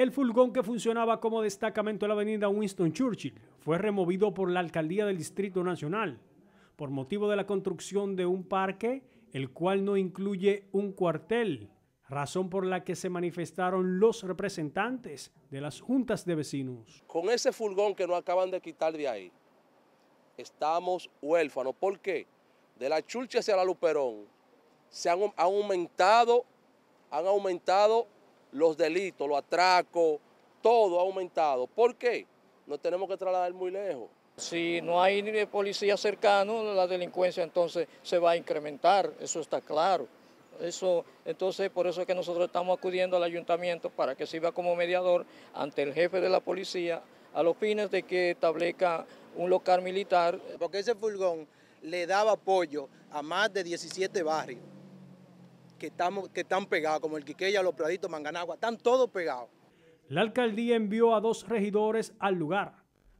El furgón que funcionaba como destacamento en la avenida Winston Churchill fue removido por la alcaldía del Distrito Nacional por motivo de la construcción de un parque, el cual no incluye un cuartel, razón por la que se manifestaron los representantes de las juntas de vecinos. Con ese furgón que nos acaban de quitar de ahí, estamos huérfanos. porque De la Churchill hacia la Luperón se han aumentado, han aumentado los delitos, los atracos, todo ha aumentado. ¿Por qué? Nos tenemos que trasladar muy lejos. Si no hay policía cercano, la delincuencia entonces se va a incrementar, eso está claro. Eso, entonces, por eso es que nosotros estamos acudiendo al ayuntamiento para que sirva como mediador ante el jefe de la policía a los fines de que establezca un local militar. Porque ese furgón le daba apoyo a más de 17 barrios que, estamos, que están pegados, como el Quiqueya, Los Praditos, Manganagua, están todos pegados. La alcaldía envió a dos regidores al lugar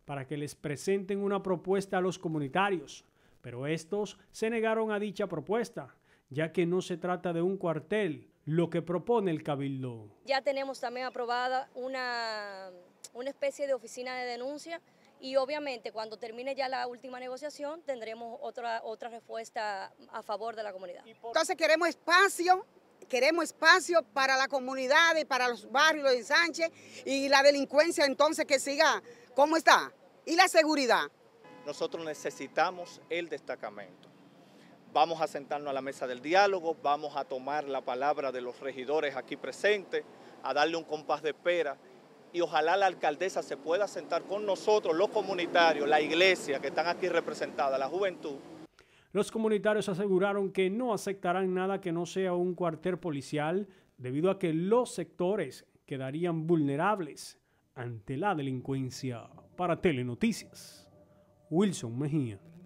para que les presenten una propuesta a los comunitarios, pero estos se negaron a dicha propuesta, ya que no se trata de un cuartel, lo que propone el Cabildo. Ya tenemos también aprobada una, una especie de oficina de denuncia y obviamente cuando termine ya la última negociación tendremos otra, otra respuesta a favor de la comunidad. Entonces queremos espacio, queremos espacio para la comunidad y para los barrios de Sánchez y la delincuencia entonces que siga cómo está y la seguridad. Nosotros necesitamos el destacamento. Vamos a sentarnos a la mesa del diálogo, vamos a tomar la palabra de los regidores aquí presentes, a darle un compás de espera y ojalá la alcaldesa se pueda sentar con nosotros, los comunitarios, la iglesia que están aquí representada, la juventud. Los comunitarios aseguraron que no aceptarán nada que no sea un cuartel policial debido a que los sectores quedarían vulnerables ante la delincuencia. Para Telenoticias, Wilson Mejía.